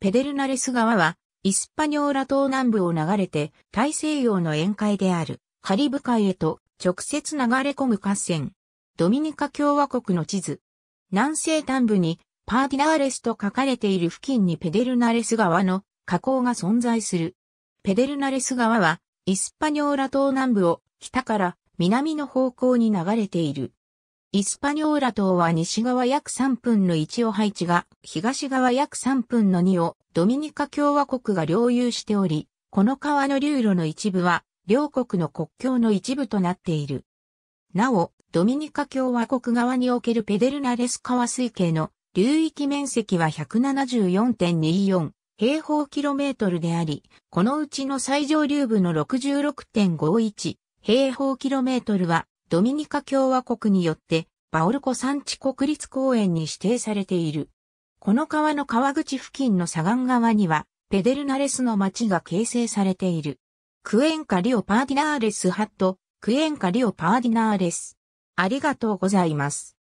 ペデルナレス川は、イスパニョーラ島南部を流れて、大西洋の沿海である、カリブ海へと直接流れ込む河川。ドミニカ共和国の地図。南西端部に、パーディナーレスと書かれている付近にペデルナレス川の河口が存在する。ペデルナレス川は、イスパニョーラ島南部を北から南の方向に流れている。イスパニョーラ島は西側約3分の1を配置が、東側約3分の2をドミニカ共和国が領有しており、この川の流路の一部は、両国の国境の一部となっている。なお、ドミニカ共和国側におけるペデルナレス川水系の流域面積は174.24平方キロメートルであり、このうちの最上流部の66.51平方キロメートルはドミニカ共和国によって、バオルコ山地国立公園に指定されている。この川の川口付近の左岸側には、ペデルナレスの町が形成されている。クエンカ・リオ・パーディナーレスハット、クエンカ・リオ・パーディナーレス。ありがとうございます。